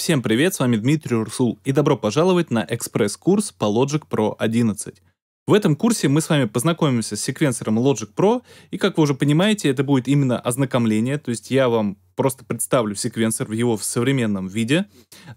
Всем привет, с вами Дмитрий Урсул и добро пожаловать на экспресс-курс по Logic Pro 11. В этом курсе мы с вами познакомимся с секвенсором Logic Pro, и как вы уже понимаете, это будет именно ознакомление, то есть я вам просто представлю секвенсор в его современном виде,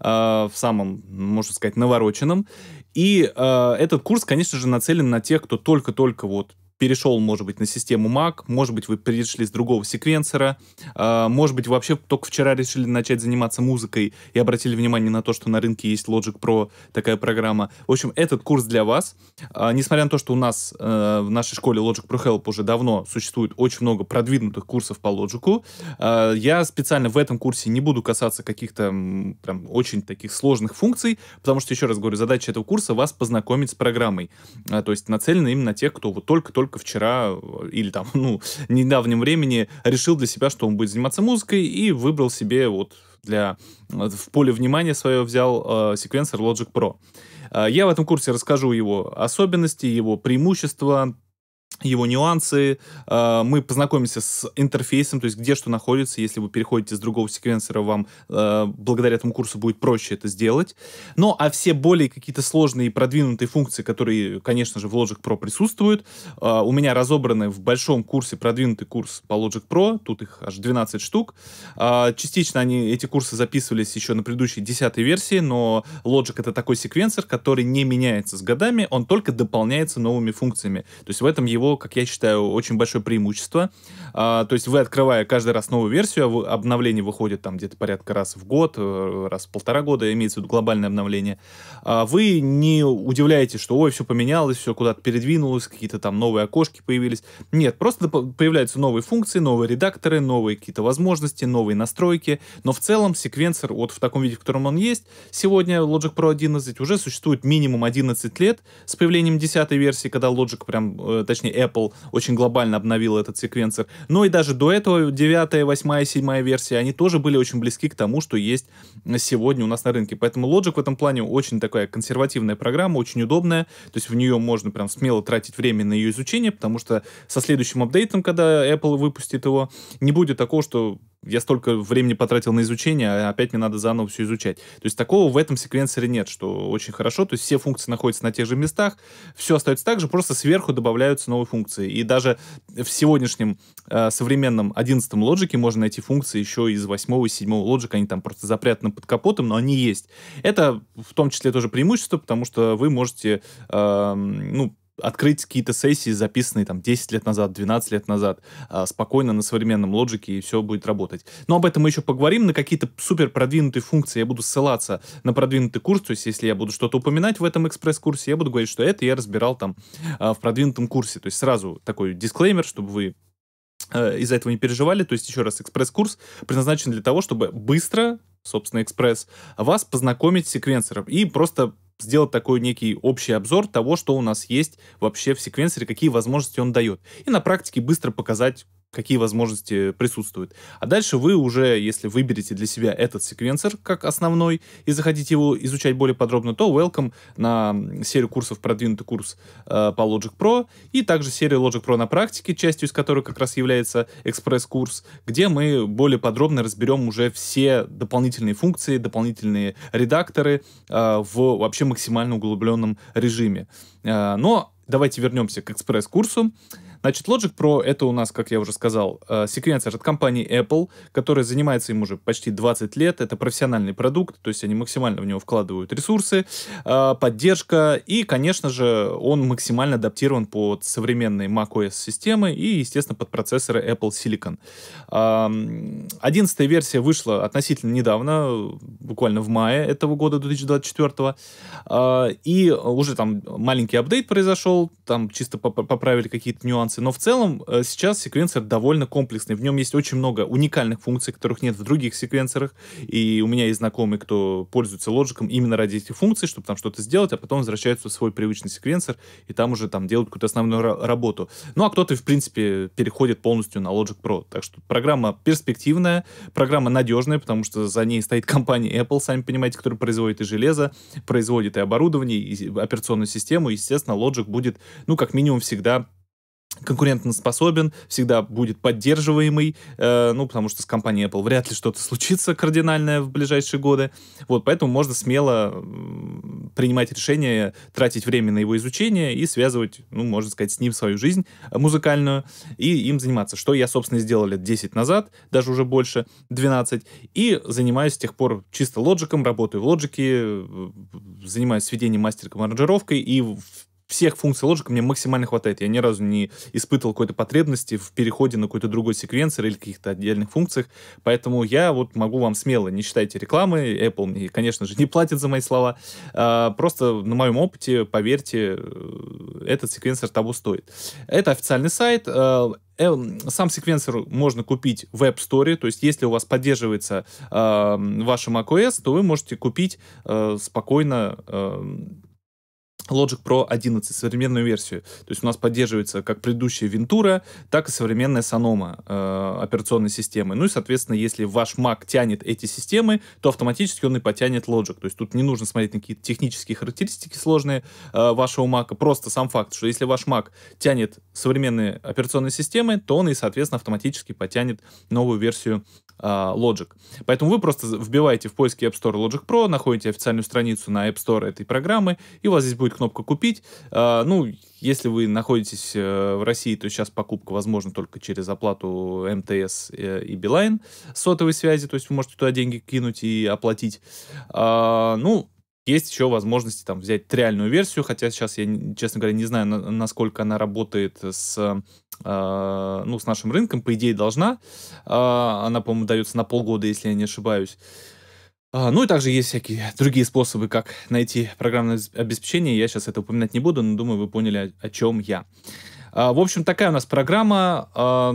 э, в самом, можно сказать, навороченном. И э, этот курс, конечно же, нацелен на тех, кто только-только вот перешел, может быть, на систему Mac, может быть, вы перешли с другого секвенсора, а, может быть, вообще только вчера решили начать заниматься музыкой и обратили внимание на то, что на рынке есть Logic Pro, такая программа. В общем, этот курс для вас. А, несмотря на то, что у нас э, в нашей школе Logic Pro Help уже давно существует очень много продвинутых курсов по Logic, а, я специально в этом курсе не буду касаться каких-то прям очень таких сложных функций, потому что, еще раз говорю, задача этого курса вас познакомить с программой. то есть нацелена именно на тех, кто вот только-только только вчера или там, ну, недавнем времени решил для себя, что он будет заниматься музыкой и выбрал себе вот для э, в поле внимания свое взял э, секвенсор Logic Pro. Э, я в этом курсе расскажу его особенности, его преимущества, его нюансы. А, мы познакомимся с интерфейсом, то есть где что находится. Если вы переходите с другого секвенсора, вам а, благодаря этому курсу будет проще это сделать. Ну, а все более какие-то сложные и продвинутые функции, которые, конечно же, в Logic Pro присутствуют, а, у меня разобраны в большом курсе, продвинутый курс по Logic Pro. Тут их аж 12 штук. Частично они, эти курсы записывались еще на предыдущей 10 версии, но Logic — это такой секвенсор, который не меняется с годами, он только дополняется новыми функциями. То есть в этом его него, как я считаю, очень большое преимущество. А, то есть вы, открывая каждый раз новую версию, а обновление выходит там где-то порядка раз в год, э, раз в полтора года, имеется в виду глобальное обновление. А вы не удивляетесь, что ой, все поменялось, все куда-то передвинулось, какие-то там новые окошки появились. Нет, просто появляются новые функции, новые редакторы, новые какие-то возможности, новые настройки. Но в целом секвенсор вот в таком виде, в котором он есть, сегодня Logic Pro 11 уже существует минимум 11 лет с появлением 10 версии, когда Logic прям, э, точнее Apple очень глобально обновила этот секвенсор. Но ну и даже до этого 9, 8, 7 версии, они тоже были очень близки к тому, что есть сегодня у нас на рынке. Поэтому Logic в этом плане очень такая консервативная программа, очень удобная. То есть в нее можно прям смело тратить время на ее изучение, потому что со следующим апдейтом, когда Apple выпустит его, не будет такого, что я столько времени потратил на изучение, а опять мне надо заново все изучать. То есть такого в этом секвенсоре нет, что очень хорошо. То есть все функции находятся на тех же местах, все остается так же, просто сверху добавляются новые функции. И даже в сегодняшнем э, современном 11-м лоджике можно найти функции еще из 8-го и 7 лоджика. Они там просто запрятаны под капотом, но они есть. Это в том числе тоже преимущество, потому что вы можете, э, ну, открыть какие-то сессии, записанные там 10 лет назад, 12 лет назад, а, спокойно на современном лоджике, и все будет работать. Но об этом мы еще поговорим. На какие-то супер продвинутые функции я буду ссылаться на продвинутый курс, то есть если я буду что-то упоминать в этом экспресс-курсе, я буду говорить, что это я разбирал там а, в продвинутом курсе. То есть сразу такой дисклеймер, чтобы вы э, из-за этого не переживали. То есть, еще раз, экспресс-курс предназначен для того, чтобы быстро собственно, экспресс, вас познакомить с секвенсором и просто сделать такой некий общий обзор того, что у нас есть вообще в секвенсоре, какие возможности он дает. И на практике быстро показать, какие возможности присутствуют. А дальше вы уже, если выберете для себя этот секвенсор как основной и захотите его изучать более подробно, то welcome на серию курсов «Продвинутый курс» э, по Logic Pro и также серию Logic Pro на практике, частью из которой как раз является экспресс-курс, где мы более подробно разберем уже все дополнительные функции, дополнительные редакторы э, в вообще максимально углубленном режиме. Э, но давайте вернемся к экспресс-курсу. Значит, Logic Pro — это у нас, как я уже сказал, э, секвенсор от компании Apple, который занимается им уже почти 20 лет. Это профессиональный продукт, то есть они максимально в него вкладывают ресурсы, э, поддержка, и, конечно же, он максимально адаптирован под современные macOS-системы и, естественно, под процессоры Apple Silicon. 11 версия вышла относительно недавно, буквально в мае этого года, 2024 э, и уже там маленький апдейт произошел, там чисто поправили какие-то нюансы секвенции. Но в целом э, сейчас секвенсор довольно комплексный. В нем есть очень много уникальных функций, которых нет в других секвенсорах. И у меня есть знакомые кто пользуется лоджиком именно ради этих функций, чтобы там что-то сделать, а потом возвращаются в свой привычный секвенсор и там уже там делают какую-то основную работу. Ну а кто-то, в принципе, переходит полностью на Logic Pro. Так что программа перспективная, программа надежная, потому что за ней стоит компания Apple, сами понимаете, которая производит и железо, производит и оборудование, и операционную систему. естественно, Logic будет, ну, как минимум, всегда конкурентоспособен, всегда будет поддерживаемый, э, ну, потому что с компанией Apple вряд ли что-то случится кардинальное в ближайшие годы. Вот, поэтому можно смело принимать решение, тратить время на его изучение и связывать, ну, можно сказать, с ним свою жизнь музыкальную и им заниматься, что я, собственно, сделал лет 10 назад, даже уже больше, 12, и занимаюсь с тех пор чисто лоджиком, работаю в лоджике, э, занимаюсь сведением, мастерком, аранжировкой и в всех функций ложек мне максимально хватает. Я ни разу не испытывал какой-то потребности в переходе на какой-то другой секвенсор или каких-то отдельных функциях. Поэтому я вот могу вам смело, не считайте рекламы, Apple мне, конечно же, не платит за мои слова. А, просто на моем опыте, поверьте, э, этот секвенсор того стоит. Это официальный сайт, э, э, сам секвенсор можно купить в App Store, то есть если у вас поддерживается э, ваша macOS, то вы можете купить э, спокойно Logic Pro 11, современную версию. То есть у нас поддерживается как предыдущая Ventura, так и современная Sonoma э, операционной системы. Ну и, соответственно, если ваш Mac тянет эти системы, то автоматически он и потянет Logic. То есть тут не нужно смотреть на какие-то технические характеристики сложные э, вашего Mac. Просто сам факт, что если ваш Mac тянет современные операционные системы, то он и, соответственно, автоматически потянет новую версию э, Logic. Поэтому вы просто вбиваете в поиске App Store Logic Pro, находите официальную страницу на App Store этой программы, и у вас здесь будет кнопка «Купить». А, ну, если вы находитесь э, в России, то сейчас покупка возможна только через оплату МТС э, и Билайн сотовой связи, то есть вы можете туда деньги кинуть и оплатить. А, ну, есть еще возможности там взять триальную версию, хотя сейчас я, честно говоря, не знаю, насколько она работает с, э, ну, с нашим рынком. По идее, должна. А, она, по-моему, дается на полгода, если я не ошибаюсь. А, ну и также есть всякие другие способы, как найти программное обеспечение. Я сейчас это упоминать не буду, но думаю, вы поняли, о чем я. А, в общем, такая у нас программа. А,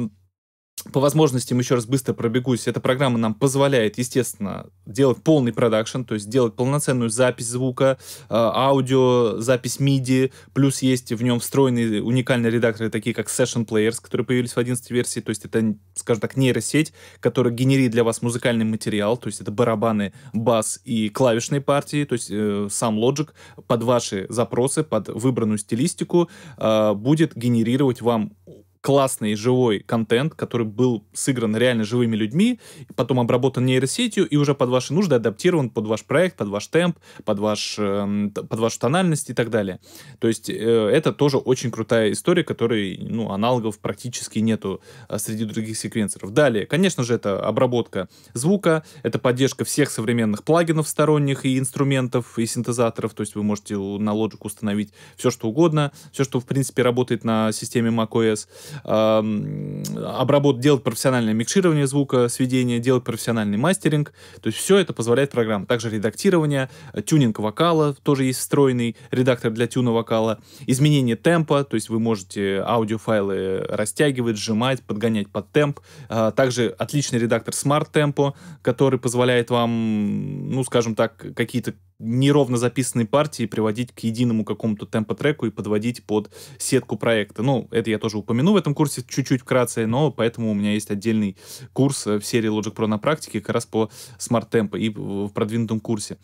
по возможностям еще раз быстро пробегусь. Эта программа нам позволяет, естественно, делать полный продакшн, то есть делать полноценную запись звука, э, аудио, запись MIDI, плюс есть в нем встроенные уникальные редакторы, такие как Session Players, которые появились в 11 версии, то есть это, скажем так, нейросеть, которая генерит для вас музыкальный материал, то есть это барабаны, бас и клавишные партии, то есть э, сам Logic под ваши запросы, под выбранную стилистику э, будет генерировать вам классный живой контент, который был сыгран реально живыми людьми, потом обработан нейросетью и уже под ваши нужды адаптирован под ваш проект, под ваш темп, под, ваш, эм, под вашу тональность и так далее. То есть э, это тоже очень крутая история, которой ну, аналогов практически нету э, среди других секвенсоров. Далее, конечно же, это обработка звука, это поддержка всех современных плагинов сторонних и инструментов, и синтезаторов, то есть вы можете на Logic установить все, что угодно, все, что, в принципе, работает на системе macOS обработ делать профессиональное микширование звука, сведение, делать профессиональный мастеринг. То есть все это позволяет программа. Также редактирование, э, тюнинг вокала, тоже есть встроенный редактор для тюна вокала, изменение темпа, то есть вы можете аудиофайлы растягивать, сжимать, подгонять под темп. А, также отличный редактор Smart Tempo, который позволяет вам, ну, скажем так, какие-то неровно записанные партии приводить к единому какому-то темпо-треку и подводить под сетку проекта. Ну, это я тоже упомяну в этом курсе чуть-чуть вкратце, но поэтому у меня есть отдельный курс э, в серии Logic Pro на практике как раз по Smart Tempo и в продвинутом курсе.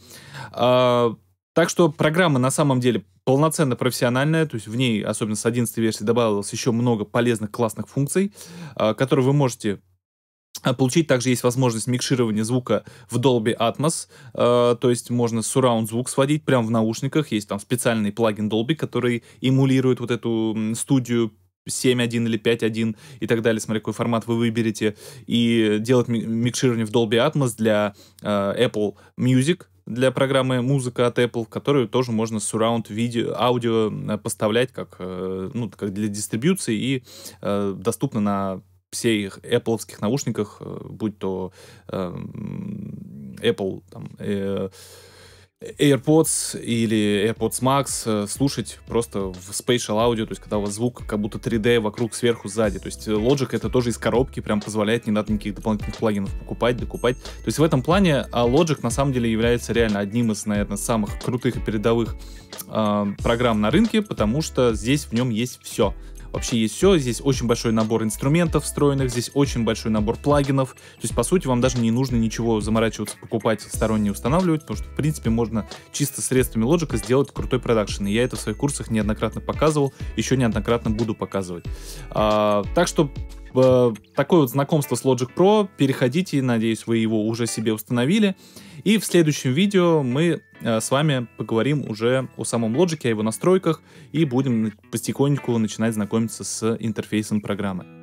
А, так что программа на самом деле полноценно профессиональная, то есть в ней, особенно с 11 версии, добавилось еще много полезных классных функций, а, которые вы можете а, Получить также есть возможность микширования звука в Dolby Atmos, э, то есть можно surround звук сводить прямо в наушниках, есть там специальный плагин Dolby, который эмулирует вот эту студию 7.1 или 5.1 и так далее, смотря какой формат вы выберете, и делать микширование в Dolby Atmos для э, Apple Music, для программы музыка от Apple, которую тоже можно surround видео, аудио э, поставлять как, э, ну, как для дистрибьюции и э, доступно на всех Apple наушниках, э, будь то э, Apple там, э, AirPods или AirPods Max э, слушать просто в spatial audio, то есть когда у вас звук как будто 3D вокруг, сверху, сзади. То есть э, Logic это тоже из коробки прям позволяет, не надо никаких дополнительных плагинов покупать, докупать. То есть в этом плане а, Logic на самом деле является реально одним из, наверное, самых крутых и передовых э, программ на рынке, потому что здесь в нем есть все вообще есть все. Здесь очень большой набор инструментов встроенных, здесь очень большой набор плагинов. То есть, по сути, вам даже не нужно ничего заморачиваться, покупать сторонние устанавливать, потому что, в принципе, можно чисто средствами Logic сделать крутой продакшн. И я это в своих курсах неоднократно показывал, еще неоднократно буду показывать. А, так что Э, такое вот знакомство с Logic Pro. Переходите, надеюсь, вы его уже себе установили. И в следующем видео мы э, с вами поговорим уже о самом Logic, о его настройках и будем потихоньку начинать знакомиться с интерфейсом программы.